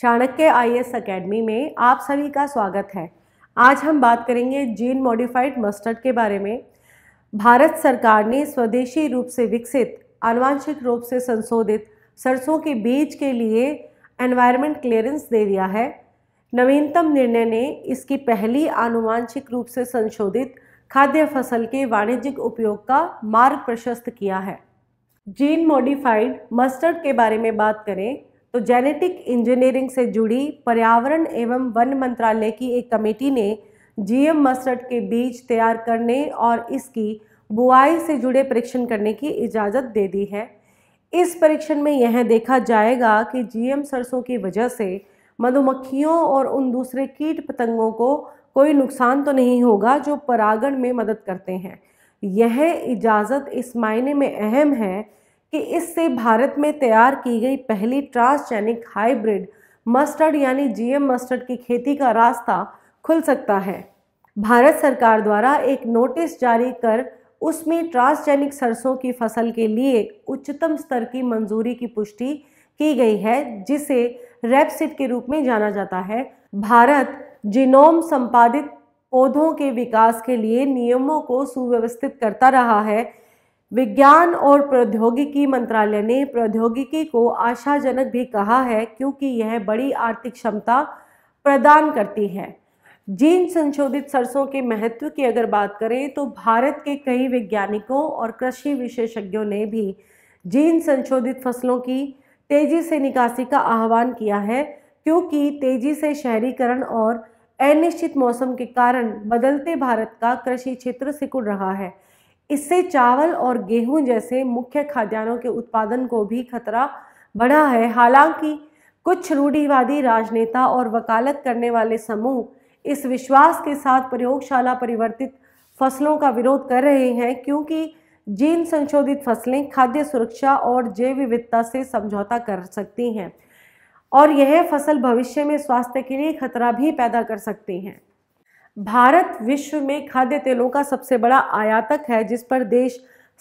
Chanakya I S academy में आप सभी का स्वागत है आज हम बात करेंगे जीन मॉडिफाइड मस्टर्ड के बारे में भारत सरकार ने स्वदेशी रूप से विकसित आनुवांशिक रूप से संशोधित सरसों के बीज के लिए एनवायरमेंट क्लियरेंस दे दिया है नवीनतम निर्णय ने इसकी पहली आनुवांशिक रूप से संशोधित खाद्य फसल के वाणिज्यिक उपयोग का मार्ग प्रशस्त किया है जीन मॉडिफाइड मस्टर्ड के बारे में बात करें तो जेनेटिक इंजीनियरिंग से जुड़ी पर्यावरण एवं वन मंत्रालय की एक कमेटी ने जीएम मस्टर्ड के बीज तैयार करने और इसकी बुआई से जुड़े परीक्षण करने की इजाज़त दे दी है इस परीक्षण में यह देखा जाएगा कि जीएम सरसों की वजह से मधुमक्खियों और उन दूसरे कीट पतंगों को कोई नुकसान तो नहीं होगा जो परागण में मदद करते हैं यह इजाज़त इस मायने में अहम है कि इससे भारत में तैयार की गई पहली ट्रांसजेनिक हाइब्रिड मस्टर्ड यानी जीएम मस्टर्ड की खेती का रास्ता खुल सकता है भारत सरकार द्वारा एक नोटिस जारी कर उसमें ट्रांसजेनिक सरसों की फसल के लिए उच्चतम स्तर की मंजूरी की पुष्टि की गई है जिसे रेपसिड के रूप में जाना जाता है भारत जिनोम संपादित पौधों के विकास के लिए नियमों को सुव्यवस्थित करता रहा है विज्ञान और प्रौद्योगिकी मंत्रालय ने प्रौद्योगिकी को आशाजनक भी कहा है क्योंकि यह बड़ी आर्थिक क्षमता प्रदान करती है जीन संशोधित सरसों के महत्व की अगर बात करें तो भारत के कई वैज्ञानिकों और कृषि विशेषज्ञों ने भी जीन संशोधित फसलों की तेजी से निकासी का आह्वान किया है क्योंकि तेजी से शहरीकरण और अनिश्चित मौसम के कारण बदलते भारत का कृषि क्षेत्र सिकुड़ रहा है इससे चावल और गेहूं जैसे मुख्य खाद्यान्नों के उत्पादन को भी खतरा बढ़ा है हालांकि कुछ रूढ़िवादी राजनेता और वकालत करने वाले समूह इस विश्वास के साथ प्रयोगशाला परिवर्तित फसलों का विरोध कर रहे हैं क्योंकि जीन संशोधित फसलें खाद्य सुरक्षा और जैव विविधता से समझौता कर सकती हैं और यह फसल भविष्य में स्वास्थ्य के लिए खतरा भी पैदा कर सकती हैं भारत विश्व में खाद्य तेलों का सबसे बड़ा आयातक है जिस पर देश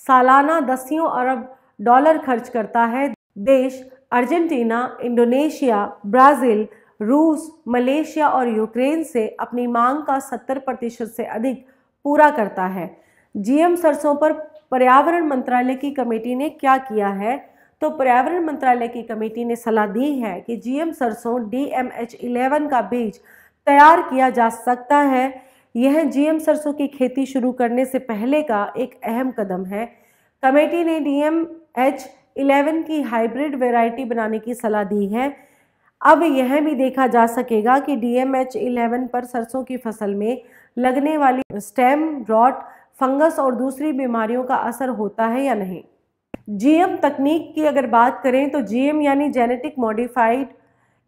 सालाना दसियों अरब डॉलर खर्च करता है देश अर्जेंटीना इंडोनेशिया ब्राज़ील रूस मलेशिया और यूक्रेन से अपनी मांग का 70 प्रतिशत से अधिक पूरा करता है जीएम सरसों पर पर्यावरण मंत्रालय की कमेटी ने क्या किया है तो पर्यावरण मंत्रालय की कमेटी ने सलाह दी है कि जीएम सरसों डी एम एच इलेवन का बीज तैयार किया जा सकता है यह जीएम सरसों की खेती शुरू करने से पहले का एक अहम कदम है कमेटी ने डीएम एच इलेवन की हाइब्रिड वेराइटी बनाने की सलाह दी है अब यह भी देखा जा सकेगा कि डी एम एच इलेवन पर सरसों की फसल में लगने वाली स्टेम रॉट फंगस और दूसरी बीमारियों का असर होता है या नहीं जीएम तकनीक की अगर बात करें तो जीएम यानी जेनेटिक मॉडिफाइड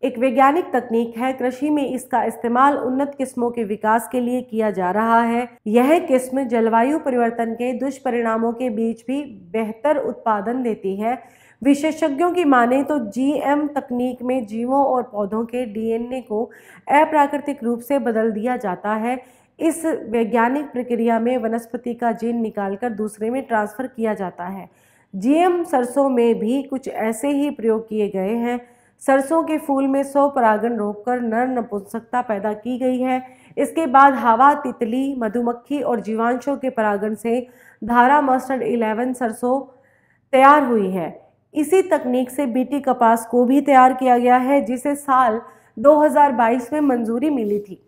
एक वैज्ञानिक तकनीक है कृषि में इसका इस्तेमाल उन्नत किस्मों के विकास के लिए किया जा रहा है यह किस्म जलवायु परिवर्तन के दुष्परिणामों के बीच भी बेहतर उत्पादन देती है विशेषज्ञों की माने तो जीएम तकनीक में जीवों और पौधों के डीएनए को अप्राकृतिक रूप से बदल दिया जाता है इस वैज्ञानिक प्रक्रिया में वनस्पति का जीन निकालकर दूसरे में ट्रांसफ़र किया जाता है जीएम सरसों में भी कुछ ऐसे ही प्रयोग किए गए हैं सरसों के फूल में सौ परागण रोककर नर नपुंसकता पैदा की गई है इसके बाद हवा तितली मधुमक्खी और जीवांशों के परागण से धारा मस्टर्ड इलेवन सरसों तैयार हुई है इसी तकनीक से बीटी कपास को भी तैयार किया गया है जिसे साल 2022 में मंजूरी मिली थी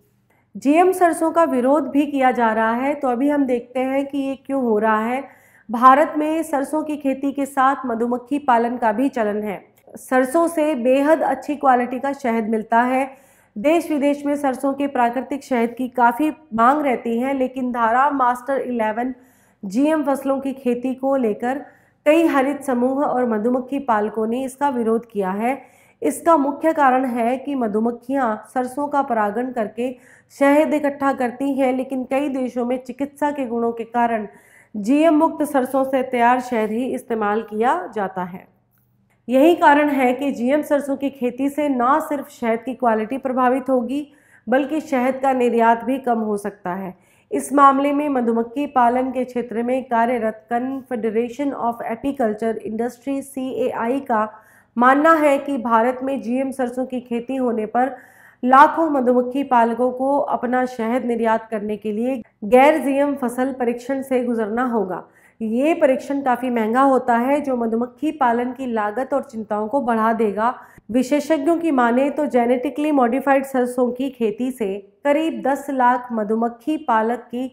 जीएम सरसों का विरोध भी किया जा रहा है तो अभी हम देखते हैं कि ये क्यों हो रहा है भारत में सरसों की खेती के साथ मधुमक्खी पालन का भी चलन है सरसों से बेहद अच्छी क्वालिटी का शहद मिलता है देश विदेश में सरसों के प्राकृतिक शहद की काफ़ी मांग रहती है लेकिन धारा मास्टर इलेवन जीएम फसलों की खेती को लेकर कई हरित समूह और मधुमक्खी पालकों ने इसका विरोध किया है इसका मुख्य कारण है कि मधुमक्खियां सरसों का परागण करके शहद इकट्ठा करती हैं लेकिन कई देशों में चिकित्सा के गुणों के कारण जीएम मुक्त सरसों से तैयार शहद ही इस्तेमाल किया जाता है यही कारण है कि जीएम सरसों की खेती से ना सिर्फ शहद की क्वालिटी प्रभावित होगी बल्कि शहद का निर्यात भी कम हो सकता है इस मामले में मधुमक्खी पालन के क्षेत्र में कार्यरत confederation of apiculture industry C का मानना है कि भारत में जीएम सरसों की खेती होने पर लाखों मधुमक्खी पालकों को अपना शहद निर्यात करने के लिए गैर जीएम फसल परीक्षण से गुजरना होगा ये परीक्षण काफ़ी महंगा होता है जो मधुमक्खी पालन की लागत और चिंताओं को बढ़ा देगा विशेषज्ञों की माने तो जेनेटिकली मॉडिफाइड सरसों की खेती से करीब 10 लाख मधुमक्खी पालक की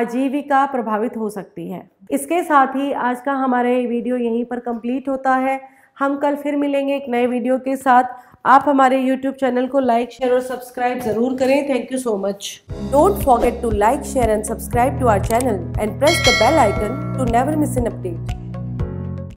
आजीविका प्रभावित हो सकती है इसके साथ ही आज का हमारा ये वीडियो यहीं पर कंप्लीट होता है हम कल फिर मिलेंगे एक नए वीडियो के साथ आप हमारे यूट्यूब चैनल को लाइक शेयर और सब्सक्राइब जरूर करें thank you so much don't forget to like share and subscribe to our channel and press the bell icon to never miss an update